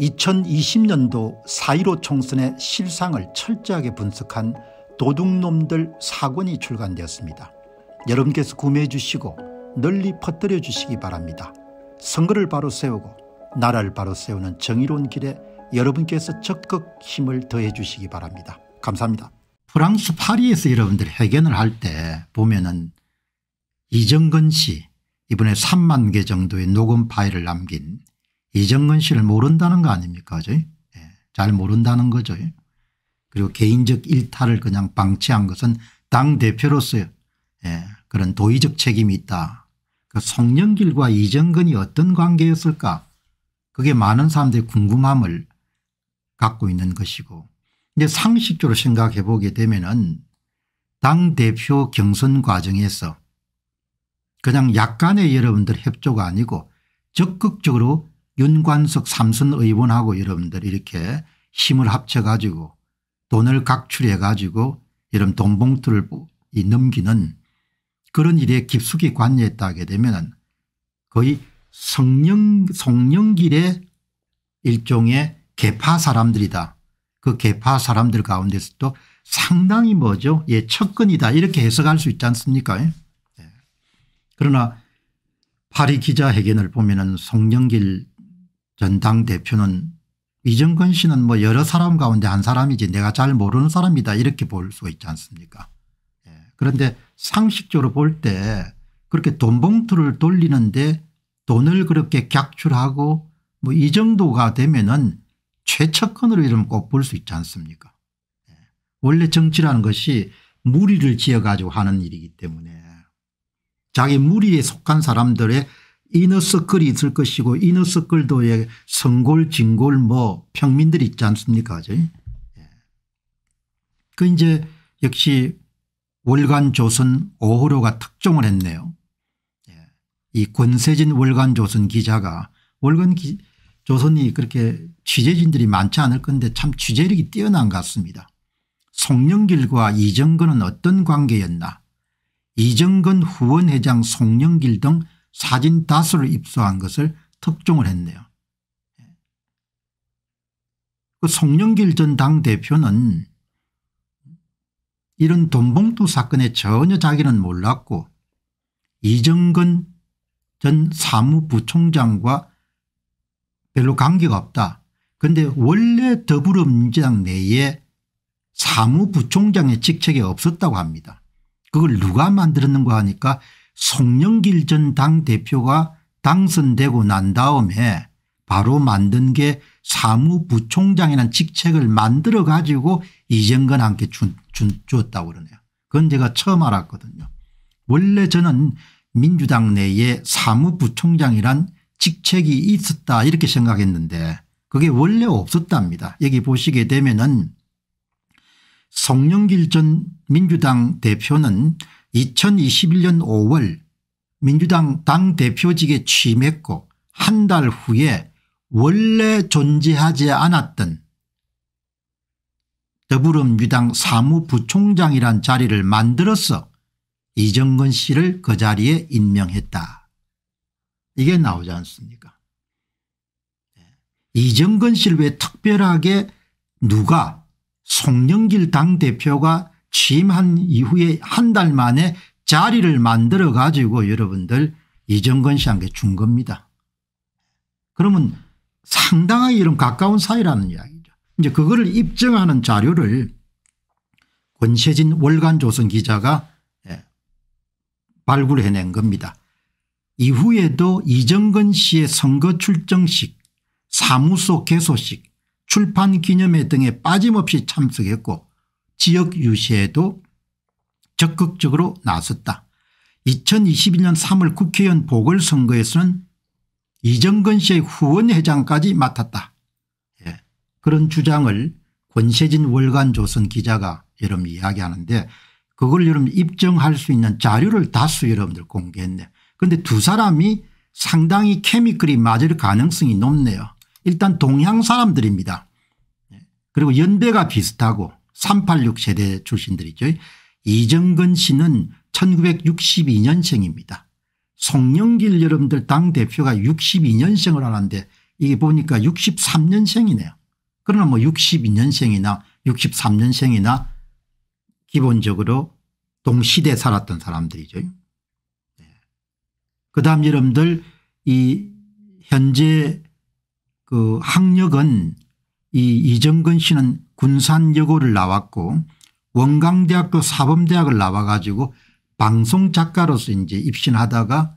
2020년도 4.15 총선의 실상을 철저하게 분석한 도둑놈들 사권이 출간되었습니다. 여러분께서 구매해 주시고 널리 퍼뜨려 주시기 바랍니다. 선거를 바로 세우고 나라를 바로 세우는 정의로운 길에 여러분께서 적극 힘을 더해 주시기 바랍니다. 감사합니다. 프랑스 파리에서 여러분들 회견을 할 때 보면은 이정근 씨 이번에 3만 개 정도의 녹음 파일을 남긴 이정근 씨를 모른다는 거 아닙니까? 그죠? 예, 잘 모른다는 거죠. 예. 그리고 개인적 일탈을 그냥 방치한 것은 당대표로서 예, 그런 도의적 책임이 있다. 그 송영길과 이정근이 어떤 관계였을까 그게 많은 사람들의 궁금함을 갖고 있는 것이고 이제 상식적으로 생각해 보게 되면 당대표 경선 과정에서 그냥 약간의 여러분들 협조가 아니고 적극적으로 윤관석 삼선 의원하고 여러분들 이렇게 힘을 합쳐 가지고 돈을 각출해 가지고 이런 돈 봉투를 넘기는 그런 일에 깊숙이 관여했다 하게 되면 거의 성령 송령길의 일종의 개파 사람들이다. 그 개파 사람들 가운데서도 상당히 뭐죠 예 척근이다 이렇게 해석할 수 있지 않습니까 예. 예. 그러나 파리 기자회견을 보면 은 송영길 전당대표는 이정근 씨는 뭐 여러 사람 가운데 한 사람이지 내가 잘 모르는 사람이다 이렇게 볼 수가 있지 않습니까 예. 그런데 상식적으로 볼 때 그렇게 돈 봉투를 돌리는데 돈을 그렇게 객출하고 뭐 이 정도가 되면은 최측근으로 이름 꼭 볼 수 있지 않습니까 예. 원래 정치라는 것이 무리를 지어 가지고 하는 일이기 때문에 자기 무리에 속한 사람들의 이너서클이 있을 것이고 이너서클도에 성골 진골 뭐 평민들이 있지 않습니까 예. 그 이제 역시 월간조선 오호로가 특종을 했네요. 예. 이 권세진 월간조선 기자가 월간조선이 그렇게 취재진들이 많지 않을 건데 참 취재력이 뛰어난 것 같습니다. 송영길과 이정근은 어떤 관계였나 이정근 후원회장 송영길 등 사진 다수를 입수한 것을 특종을 했네요. 그 송영길 전 당대표는 이런 돈봉투 사건에 전혀 자기는 몰랐고 이정근 전 사무부총장과 별로 관계가 없다. 그런데 원래 더불어민주당 내에 사무부총장의 직책이 없었다고 합니다. 그걸 누가 만들었는가 하니까 송영길 전 당대표가 당선되고 난 다음에 바로 만든 게 사무부총장이라는 직책을 만들어 가지고 이정근한테 줬다고 그러네요. 그건 제가 처음 알았거든요. 원래 저는 민주당 내에 사무부총장이란 직책이 있었다 이렇게 생각했는데 그게 원래 없었답니다. 여기 보시게 되면 은 송영길 전 민주당 대표는 2021년 5월 민주당 당대표직에 취임했고 한 달 후에 원래 존재하지 않았던 더불어민주당 사무부총장이란 자리를 만들어서 이정근 씨를 그 자리에 임명했다. 이게 나오지 않습니까 네. 이정근 씨를 왜 특별하게 누가 송영길 당대표가 취임한 이후에 한 달 만에 자리를 만들어 가지고 여러분들 이정건 씨한테 준 겁니다. 그러면 상당히 이런 가까운 사이라는 이야기죠. 이제 그거를 입증하는 자료를 권세진 월간조선 기자가 예, 발굴해낸 겁니다. 이후에도 이정근 씨의 선거 출정식 사무소 개소식 출판기념회 등에 빠짐없이 참석했고 지역 유세에도 적극적으로 나섰다. 2021년 3월 국회의원 보궐선거에서는 이정근 씨의 후원회장까지 맡았다. 예. 그런 주장을 권세진 월간조선 기자가 여러분 이야기하는데 그걸 여러분 입증할 수 있는 자료를 다수 여러분들 공개했네. 그런데 두 사람이 상당히 케미클이 맞을 가능성이 높네요. 일단 동양 사람들입니다. 예, 그리고 연배가 비슷하고 386 세대 출신들이죠. 이정근 씨는 1962년생입니다. 송영길 여러분들 당대표가 62년생을 하는데 이게 보니까 63년생이네요. 그러나 뭐 62년생이나 63년생이나 기본적으로 동시대에 살았던 사람들이죠. 네. 그 다음 여러분들 이 현재 그 학력은 이 이정근 씨는 군산여고를 나왔고 원광대학교 사범대학을 나와 가지고 방송작가로서 이제 입신하다가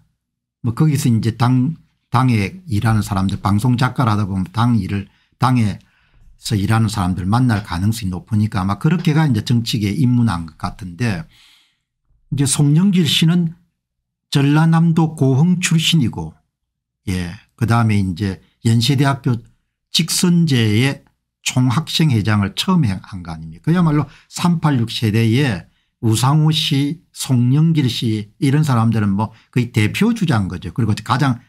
뭐 거기서 이제 당 당에 일하는 사람들 방송작가를 하다 보면 당 일을 당에서 일하는 사람들 만날 가능성이 높으니까 아마 그렇게가 이제 정치계에 입문한 것 같은데 이제 송영길 씨는 전라남도 고흥 출신이고 예 그다음에 이제 연세대학교 직선제의 총학생회장을 처음에 한거 아닙니까 그야말로 386세대의 우상우 씨 송영길 씨 이런 사람들은 뭐 거의 대표 주자인 거죠. 그리고 가장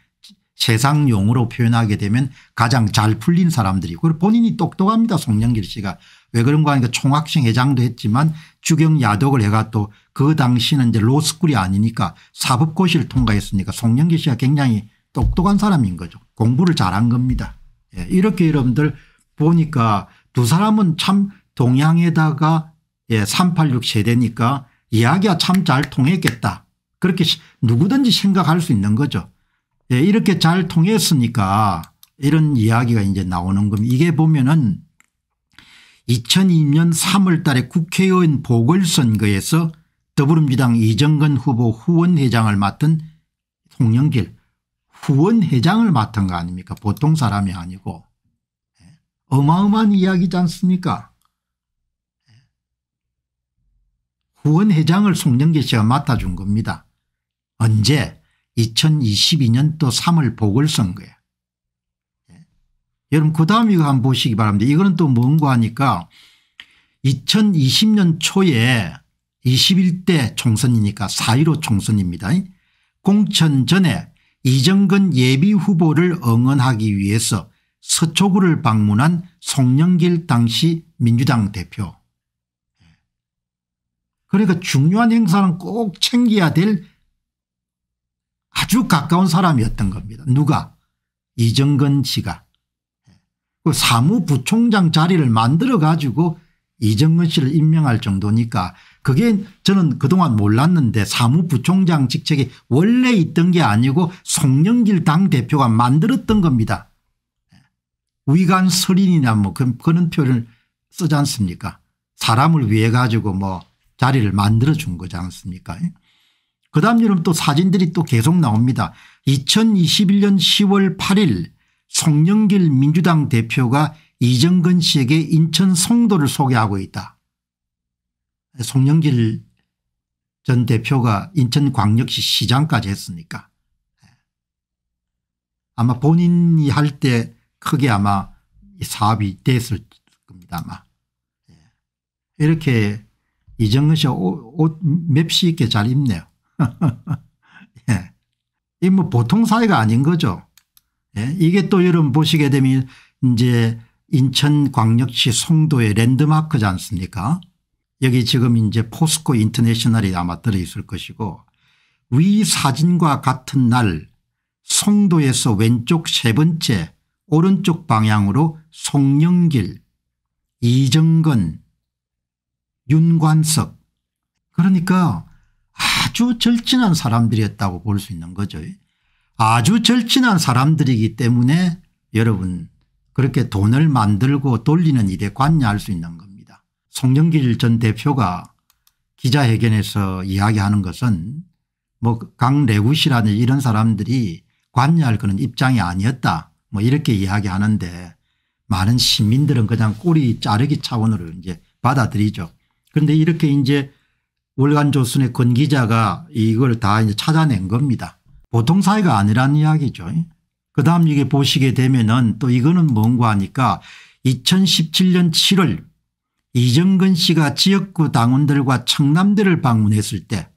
세상 용어로 표현하게 되면 가장 잘 풀린 사람들이 그리고 본인이 똑똑합니다 송영길 씨가. 왜 그런가 하니까 총학생 회장도 했지만 주경 야독을 해가 또 그 당시는 이제 로스쿨이 아니니까 사법고시를 통과했으니까 송영길 씨가 굉장히 똑똑한 사람인 거죠. 공부를 잘한 겁니다. 예, 이렇게 여러분들 보니까 두 사람은 참 동양에다가 예, 386 세대니까 이야기가 참 잘 통했겠다. 그렇게 누구든지 생각할 수 있는 거죠. 예, 이렇게 잘 통했으니까 이런 이야기가 이제 나오는 겁니다. 이게 보면은 2002년 3월 달에 국회의원 보궐선거에서 더불어민주당 이정근 후보 후원회장을 맡은 송영길 후원회장을 맡은 거 아닙니까 보통 사람이 아니고 어마어마한 이야기지 않습니까? 후원회장을 송영길 씨가 맡아준 겁니다. 언제 2022년도 3월 보궐선거에 여러분 그 다음 이거 한번 보시기 바랍니다. 이거는 또 뭔가 하니까 2020년 초에 21대 총선이니까 4.15 총선입니다. 공천 전에 이정근 예비후보를 응원하기 위해서 서초구를 방문한 송영길 당시 민주당 대표. 그러니까 중요한 행사는 꼭 챙겨야 될 아주 가까운 사람이었던 겁니다. 누가? 이정근 씨가. 그 사무부총장 자리를 만들어 가지고 이정근 씨를 임명할 정도니까 그게 저는 그동안 몰랐는데 사무부총장 직책이 원래 있던 게 아니고 송영길 당대표가 만들었던 겁니다. 위관 설인이나뭐 그, 그런 표현을 쓰지 않습니까 사람을 위해 가지고 뭐 자리를 만들어 준 거지 않습니까 예? 그 다음 여러분 또 사진들이 또 계속 나옵니다 2021년 10월 8일 송영길 민주당 대표가 이정근 씨에게 인천 송도를 소개하고 있다 송영길 전 대표가 인천광역시 시장까지 했으니까 예. 아마 본인이 할때 크게 아마 사업이 됐을 겁니다 아마. 예. 이렇게 이정근 씨옷 맵시 있게 잘 입네요. 예. 이뭐 보통 사이가 아닌 거죠. 예. 이게 또 여러분 보시게 되면 이제 인천광역시 송도의 랜드마크지 않습니까 여기 지금 이제 포스코 인터내셔널이 아마 들어있을 것이고 위 사진과 같은 날 송도에서 왼쪽 세 번째 오른쪽 방향으로 송영길, 이정근, 윤관석 그러니까 아주 절친한 사람들이었다고 볼 수 있는 거죠. 아주 절친한 사람들이기 때문에 여러분 그렇게 돈을 만들고 돌리는 일에 관여할 수 있는 겁니다. 송영길 전 대표가 기자회견에서 이야기하는 것은 뭐 강래구 씨라는 이런 사람들이 관여할 그런 입장이 아니었다. 뭐 이렇게 이야기하는데 많은 시민들은 그냥 꼬리 자르기 차원으로 이제 받아들이죠. 그런데 이렇게 이제 월간조선의 권 기자가 이걸 다 이제 찾아낸 겁니다. 보통 사이가 아니라는 이야기죠. 그 다음 이게 보시게 되면은 또 이거는 뭔가 하니까 2017년 7월 이정근 씨가 지역구 당원들과 청남대를 방문했을 때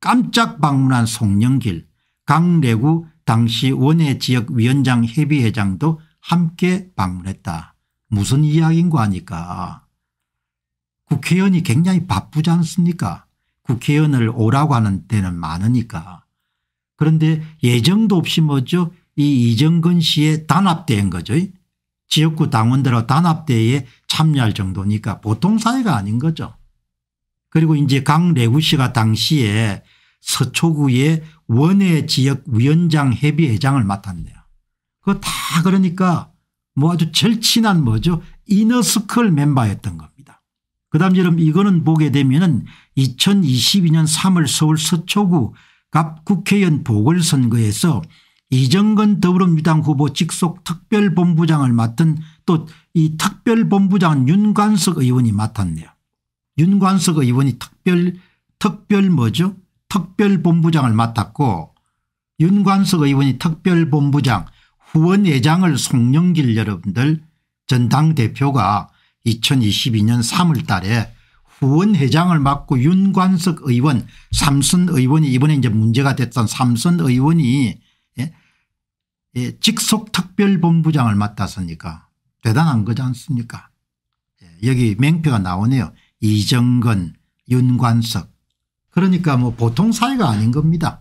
깜짝 방문한 송영길 강래구 당시 원예지역위원장 협의회장도 함께 방문했다. 무슨 이야기인고 하니까 국회의원이 굉장히 바쁘지 않습니까 국회의원을 오라고 하는 때는 많으니까 그런데 예정도 없이 뭐죠 이 이정근 씨의 단합대인 회 거죠 지역구 당원들하고 단합대에 회 참여할 정도니까 보통 사회가 아닌 거죠 그리고 이제 강래구 씨가 당시에 서초구의 원외 지역 위원장 협의회장을 맡았네요. 그거 다 그러니까 뭐 아주 절친한 뭐죠 이너스클 멤버였던 겁니다. 그 다음 여러분 이거는 보게 되면 은 2022년 3월 서울 서초구 갑 국회의원 보궐선거에서 이정근 더불어민주당 후보 직속 특별본부장을 맡은 또 이특별본부장 윤관석 의원이 맡았네요. 윤관석 의원이 특별 특별 뭐죠 특별본부장을 맡았고 윤관석 의원이 특별본부장 후원회장을 송영길 여러분들 전당대표가 2022년 3월 달에 후원회장을 맡고 윤관석 의원 삼선 의원이 이번에 이제 문제가 됐던 삼선 의원이 예? 예, 직속특별본부장을 맡았으니까 대단한 거지 않습니까 예, 여기 맹표가 나오네요. 이정근 윤관석 그러니까 뭐 보통 사회가 아닌 겁니다.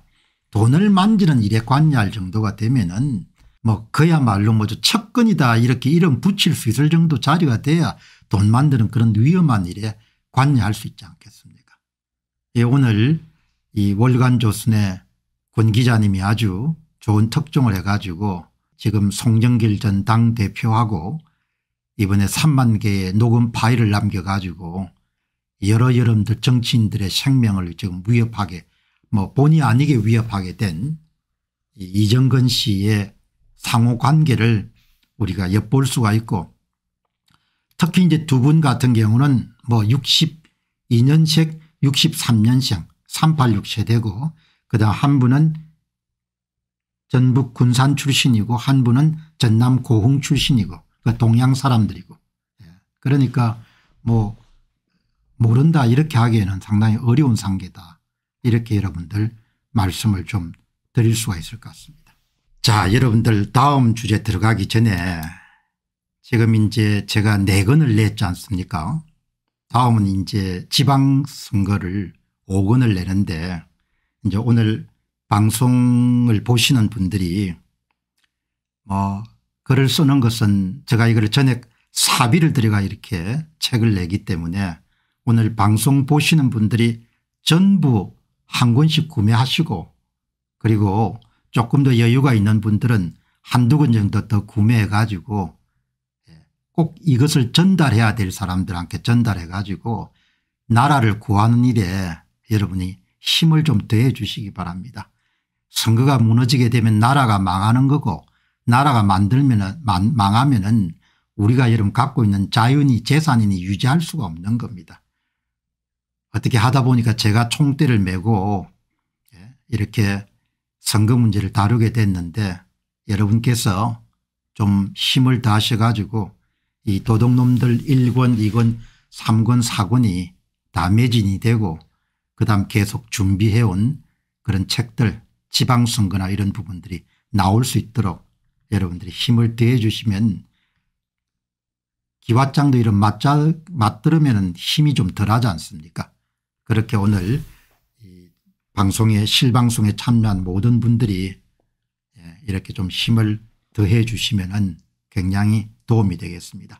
돈을 만지는 일에 관여할 정도가 되면은 뭐 그야말로 뭐 척근이다 이렇게 이름 붙일 수 있을 정도 자리가 돼야 돈 만드는 그런 위험한 일에 관여할 수 있지 않겠습니까 예, 오늘 이 월간 조선의 권 기자님이 아주 좋은 특종을 해가지고 지금 송정길 전 당대표하고 이번에 3만 개의 녹음 파일을 남겨가지고 여러 여러분들 정치인들의 생명을 지금 위협하게 뭐 본의 아니게 위협하게 된 이정근 씨의 상호관계를 우리가 엿볼 수가 있고 특히 이제 두 분 같은 경우는 뭐 62년생 63년생 386 세대고 그다음 한 분은 전북 군산 출신이고 한 분은 전남 고흥 출신이고 그 동양 사람들이고 예. 그러니까 뭐 모른다 이렇게 하기에는 상당히 어려운 상계다 이렇게 여러분들 말씀을 좀 드릴 수가 있을 것 같습니다. 자 여러분들 다음 주제 들어가기 전에 지금 이제 제가 4 건을 냈지 않습니까 다음은 이제 지방선거를 5건을 내는데 이제 오늘 방송을 보시는 분들이 뭐 글을 쓰는 것은 제가 이걸 전액 사비를 들여가 이렇게 책을 내기 때문에 오늘 방송 보시는 분들이 전부 한 권씩 구매하시고 그리고 조금 더 여유가 있는 분들은 한두 권 정도 더 구매해 가지고 예, 꼭 이것을 전달해야 될 사람들한테 전달해 가지고 나라를 구하는 일에 여러분이 힘을 좀 더해 주시기 바랍니다. 선거가 무너지게 되면 나라가 망하는 거고 나라가 만들면 망하면 은 우리가 여러분 갖고 있는 자연이 재산이니 유지할 수가 없는 겁니다. 어떻게 하다 보니까 제가 총대를 메고 예, 이렇게 선거 문제를 다루게 됐는데 여러분께서 좀 힘을 다하셔 가지고 이 도둑놈들 1권 2권 3권 4권이 다 매진이 되고 그다음 계속 준비해온 그런 책들 지방선거나 이런 부분들이 나올 수 있도록 여러분들이 힘을 대해 주시면 기왓장도 이런 맞자, 맞들으면 힘이 좀 덜하지 않습니까 그렇게 오늘 이 방송에 실방송에 참여한 모든 분들이 예, 이렇게 좀 힘을 더해 주시면 굉장히 도움이 되겠습니다.